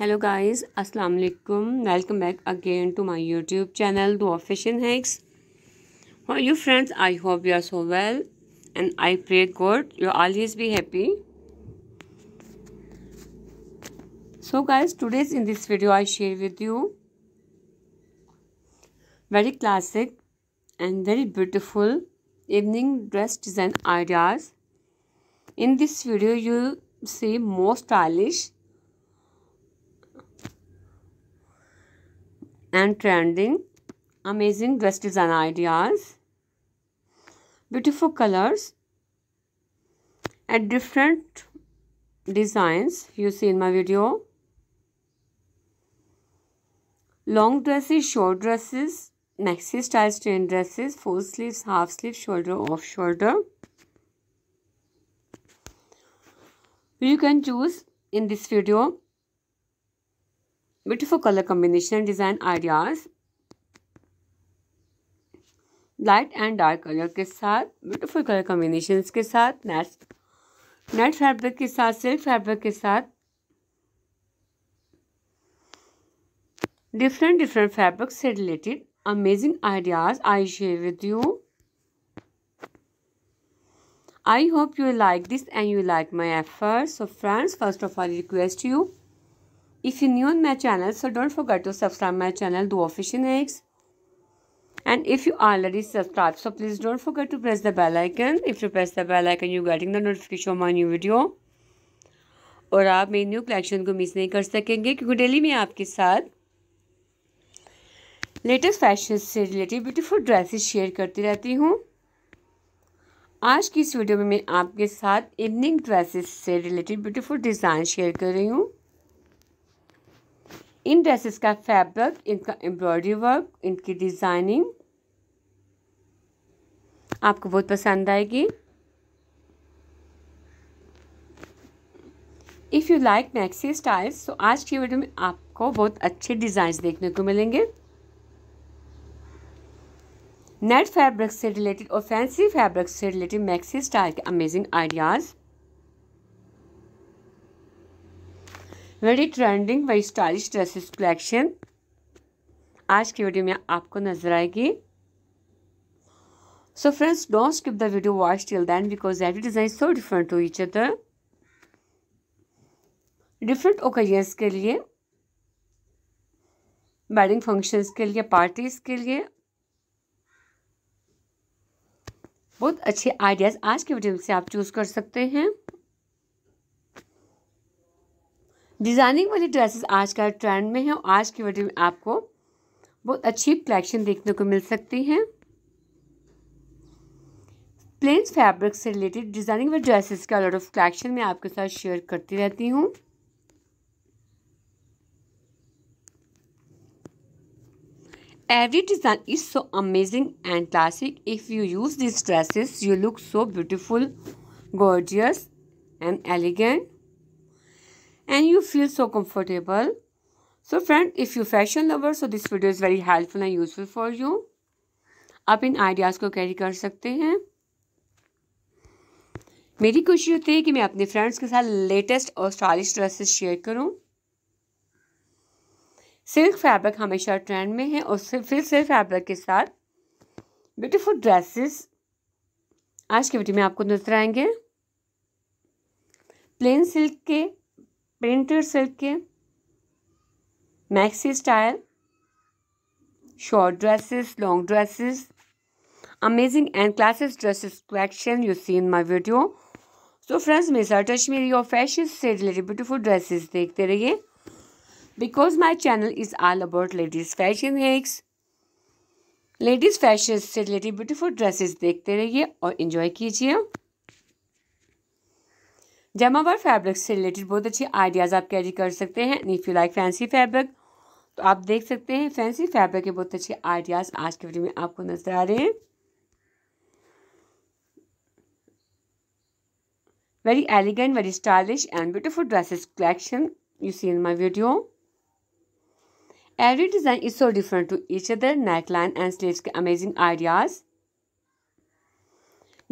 hello guys assalamu alaikum welcome back again to my youtube channel the fashion hacks how are you friends i hope you are so well and i pray god you always be happy so guys today's in this video i share with you very classic and very beautiful evening dress design ideas in this video you see more stylish and trending amazing dress design ideas beautiful colors and different designs you see in my video long dresses short dresses maxi style strain dresses full sleeves half sleeve shoulder off shoulder you can choose in this video Beautiful color combination and design ideas. light and dark color के beautiful color combinations, combination net साथ net net fabric के साथ silk fabric के साथ different different fabric से related amazing ideas I share with hope you like this and you like my efforts. So friends, first of all, request you If you're new on my channel, so don't forget to subscribe my channel Do official Eggs. And if you already subscribe so please don't forget to press the bell icon. If you press the bell icon, you getting the notification of my new video. और आप मेरी new collection को miss नहीं कर सकेंगे क्योंकि daily में आपके साथ लेटेस्ट फैशन से रिलेटेड ब्यूटीफुल ड्रेसेस शेयर करती रहती हूँ आज की इस वीडियो में मैं आपके साथ इवनिंग ड्रेसेस से रिलेटेड ब्यूटीफुल डिज़ाइन शेयर कर रही हूँ इन ड्रेसेस का फैब्रिक इनका एम्ब्रॉयडरी वर्क इनकी डिज़ाइनिंग आपको बहुत पसंद आएगी if you like maxi styles तो आज की वीडियो में आपको बहुत अच्छे डिजाइन देखने को मिलेंगे नेट फैब्रिक से रिलेटेड और फैंसी फैब्रिक से रिलेटेड मैक्सी स्टाइल के amazing ideas very trending very stylish dresses collection आज की वीडियो में आपको नजर आएगी so friends don't skip the video watch till then because every design so different to each other different occasions के लिए wedding functions के लिए पार्टीज़ के लिए बहुत अच्छे आइडियाज़ आज के वीडियो से आप चूज़ कर सकते हैं डिज़ाइनिंग वाली ड्रेसेस आज का ट्रेंड में है और आज की वीडियो में आपको बहुत अच्छी कलेक्शन देखने को मिल सकती है प्लेन फैब्रिक से रिलेटेड डिज़ाइनिंग वाली ड्रेसेस का लॉट ऑफ कलेक्शन मैं आपके साथ शेयर करती रहती हूँ every design is so amazing and classic if you use this dresses you look so beautiful gorgeous and elegant and you feel so comfortable. So friend, if you fashion lover, so this video is very helpful and useful for you. आप इन ideas को carry कर सकते हैं मेरी कोशिश होती है कि मैं अपने फ्रेंड्स के साथ लेटेस्ट और स्टाइलिश ड्रेसेस शेयर करूं। सिल्क फैब्रिक हमेशा ट्रेंड में है और फिर सिल्क फैब्रिक के साथ ब्यूटीफुल ड्रेसेस आज की वीडियो में आपको नजर आएंगे प्लेन सिल्क के प्रिंटेड सिल्क के maxi style short dresses long dresses amazing and classes dresses collection you see in my video so friends मेरे साथ कश्मीरी और फैशन से रिलेटेड ब्यूटीफुल ड्रेसेस देखते रहिए because my channel is all about ladies fashion hacks ladies fashion से related beautiful dresses देखते रहिए और इन्जॉय कीजिए जमावर फैब्रिक से रिलेटेड बहुत अच्छी आइडियाज़ आप कैरी कर सकते हैं if you like fancy fabric तो आप देख सकते हैं फैंसी फैब्रिक के बहुत अच्छे आइडियाज़ आज के वीडियो में आपको नजर आ रहे हैं very elegant very stylish and beautiful dresses collection you see in my video every design is so different to each other neckline and sleeve के amazing ideas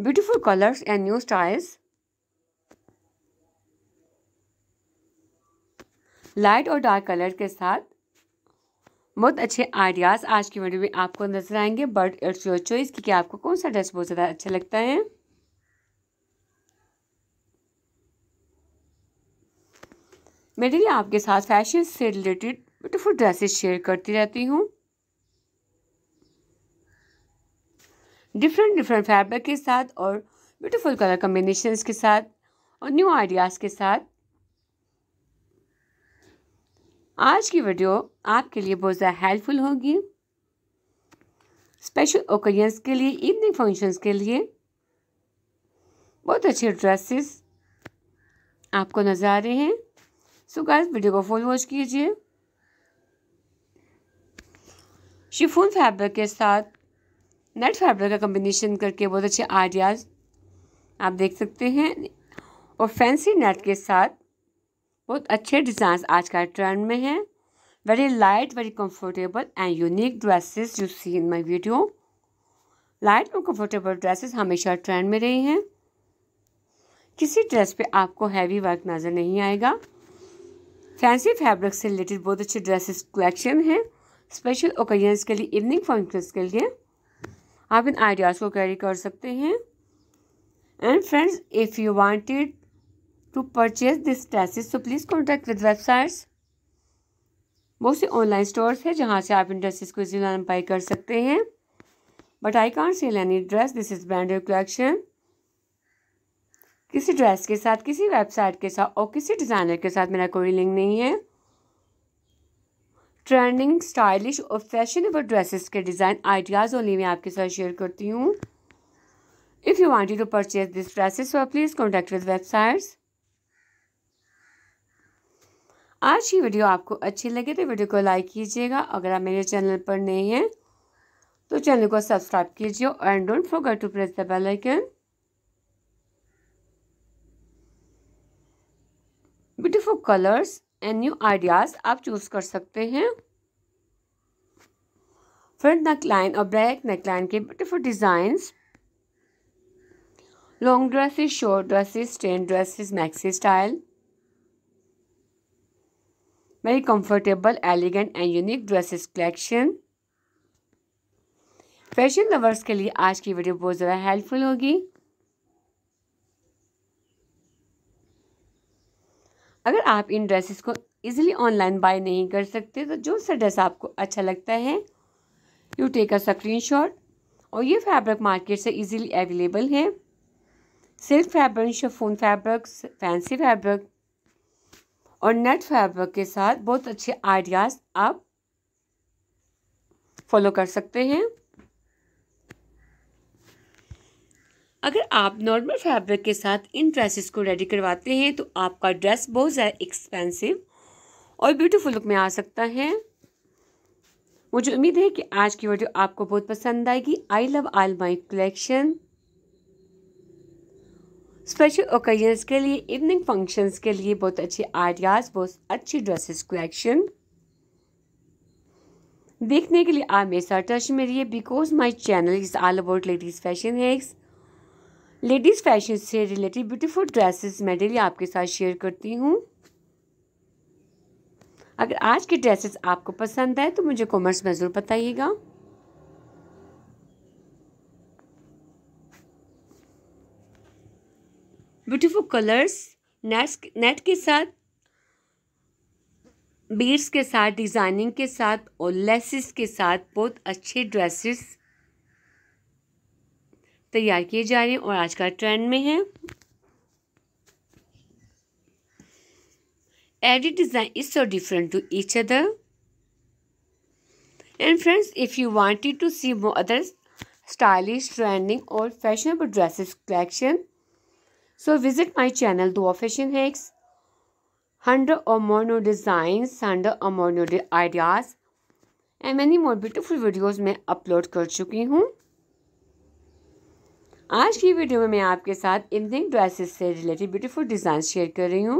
beautiful colours and new styles light और dark colour के साथ बहुत अच्छे ideas आज की video में आपको नजर आएंगे बट इट्स योर चॉइस कि आपको कौन सा ड्रेस बहुत ज़्यादा अच्छा लगता है मेरे लिए आपके साथ फैशन से रिलेटेड ब्यूटीफुल ड्रेसेस शेयर करती रहती हूँ डिफरेंट डिफरेंट फैब्रिक के साथ और ब्यूटीफुल कलर कम्बिनेशन के साथ और न्यू आइडियाज़ के साथ आज की वीडियो आपके लिए बहुत ज़्यादा हेल्पफुल होगी स्पेशल ओकेजन्स के लिए इवनिंग फंक्शंस के लिए बहुत अच्छे ड्रेसेस आपको नजर आ रहे हैं सो गाइस वीडियो को फुल वॉच कीजिए शिफोन फैब्रिक के साथ नेट फैब्रिक का कम्बिनेशन करके बहुत अच्छे आइडियाज़ आप देख सकते हैं और फैंसी नेट के साथ बहुत अच्छे डिज़ाइन आज का ट्रेंड में है very light very comfortable and unique dresses you see in my video light और कंफर्टेबल ड्रेसेस हमेशा ट्रेंड में रही हैं किसी ड्रेस पे आपको हैवी वर्क नज़र नहीं आएगा फैंसी फैब्रिक से रिलेटेड बहुत अच्छे ड्रेसेस कलेक्शन है स्पेशल ओकेजन्स के लिए इवनिंग फंक्शन के लिए आप इन आइडियाज़ को कैरी कर सकते हैं and friends if you wanted to purchase this dresses so please contact with websites बहुत से ऑनलाइन स्टोर्स हैं जहाँ से आप इन ड्रेसेस को इजीली बाई कर सकते हैं but I can't sell any dress this is branded collection किसी ड्रेस के साथ किसी वेबसाइट के साथ और किसी डिज़ाइनर के साथ मेरा कोई लिंक नहीं है ट्रेंडिंग स्टाइलिश और फैशनेबल ड्रेसेस के डिज़ाइन आइडियाज़ ओनली मैं आपके साथ शेयर करती हूँ if you you to purchase this dresses please contact with websites आज की वीडियो आपको अच्छी लगे तो वीडियो को लाइक कीजिएगा अगर आप मेरे चैनल पर नए हैं तो चैनल को सब्सक्राइब कीजिए and don't forget to press the bell icon beautiful colours and new ideas आप चूज़ कर सकते हैं फ्रंट नेक लाइन और ब्रैक नेक लाइन के beautiful designs long dresses short dresses train dresses maxi style very comfortable elegant and unique dresses collection fashion lovers के लिए आज की वीडियो बहुत ज़्यादा हेल्पफुल होगी अगर आप इन ड्रेसेस को इजीली ऑनलाइन बाय नहीं कर सकते तो जो सा ड्रेस आपको अच्छा लगता है यू टेक अ शॉट और ये फैब्रिक मार्केट से इजीली अवेलेबल है silk fabric chiffon fabrics fancy fabric और नेट फैब्रिक के साथ बहुत अच्छे आइडियाज़ आप फॉलो कर सकते हैं अगर आप नॉर्मल फैब्रिक के साथ इन ड्रेसेस को रेडी करवाते हैं तो आपका ड्रेस बहुत ज़्यादा एक्सपेंसिव और ब्यूटीफुल लुक में आ सकता है मुझे उम्मीद है कि आज की वीडियो आपको बहुत पसंद आएगी I love all my collection special occasions के लिए इवनिंग फंक्शंस के लिए बहुत अच्छे आइडियाज़ बहुत अच्छी ड्रेसेस कलेक्शन देखने के लिए आप मेरे साथ टच में रहिए because my channel is all about ladies fashion hacks ladies fashion से रिलेटेड ब्यूटीफुल ड्रेसेस मैं डेली आपके साथ शेयर करती हूँ अगर आज के ड्रेसेस आपको पसंद आए तो मुझे कॉमर्स में ज़रूर बताइएगा ब्यूटीफुल कलर्स नेट नेट के साथ बीड्स के साथ डिज़ाइनिंग के साथ और लेसिस के साथ बहुत अच्छे ड्रेसेस तैयार किए जा रहे हैं और आज का ट्रेंड में है every design is so different to each other and friends if you wanted to see more other stylish trending और fashionable dresses collection so visit my channel to fashion hacks हंड अमोनो डिज़ाइंस हंड अमोनो ideas and many more beautiful videos में upload कर चुकी हूँ आज की वीडियो में मैं आपके साथ इवनिंग ड्रेसेस से रिलेटेड ब्यूटीफुल डिज़ाइन शेयर कर रही हूँ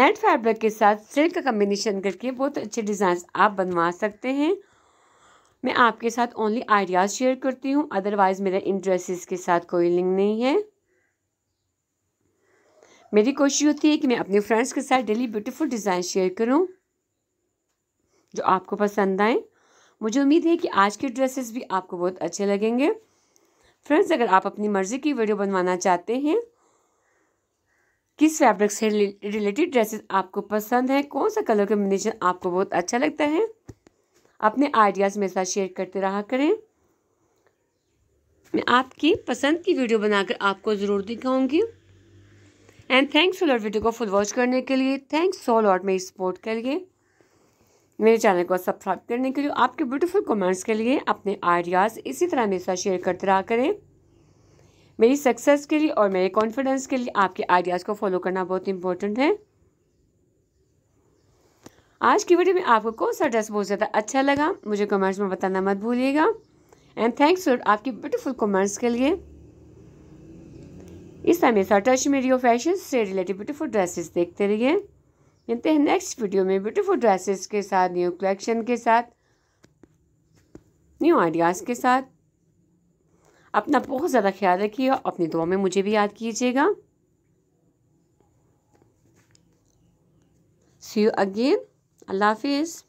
नेट फैब्रिक के साथ सिल्क का कॉम्बिनेशन करके बहुत अच्छे डिजाइन आप बनवा सकते हैं मैं आपके साथ ओनली आइडियाज़ शेयर करती हूँ अदरवाइज़ मेरा ड्रेसेस के साथ कोई लिंक नहीं है मेरी कोशिश होती है कि मैं अपने फ्रेंड्स के साथ डेली ब्यूटीफुल डिज़ाइन शेयर करूँ जो आपको पसंद आए मुझे उम्मीद है कि आज के ड्रेसेस भी आपको बहुत अच्छे लगेंगे फ्रेंड्स अगर आप अपनी मर्ज़ी की वीडियो बनवाना चाहते हैं किस फैब्रिक से रिलेटेड ड्रेसेस आपको पसंद है कौन सा कलर कम्बिनेशन आपको बहुत अच्छा लगता है अपने आइडियाज़ मेरे साथ शेयर करते रहा करें मैं आपकी पसंद की वीडियो बनाकर आपको ज़रूर दिखाऊंगी and thanks so lot video को फुल वॉच करने के लिए थैंक्स सो लॉट मेरी सपोर्ट के लिए मेरे चैनल को सब्सक्राइब करने के लिए आपके ब्यूटीफुल कमेंट्स के लिए अपने आइडियाज़ इसी तरह मेरे साथ शेयर करते रहा करें मेरी सक्सेस के लिए और मेरे कॉन्फिडेंस के लिए आपके आइडियाज़ को फॉलो करना बहुत इंपॉर्टेंट है आज की वीडियो में आपको कौन सा ड्रेस बहुत ज़्यादा अच्छा लगा मुझे कमेंट्स में बताना मत भूलिएगा एंड थैंक्स फॉर आपकी ब्यूटीफुल कमेंट्स के लिए इस समय हमेशा टच मेरियो फैशन से रिलेटेड ब्यूटीफुल ड्रेसेस देखते रहिए मिलते हैं नेक्स्ट वीडियो में ब्यूटीफुल ड्रेसेस के साथ न्यू कलेक्शन के साथ न्यू आइडियाज़ के साथ अपना बहुत ज़्यादा ख्याल रखिए और अपनी दुआ में मुझे भी याद कीजिएगा सी यू अगेन अल्लाह हाफिज़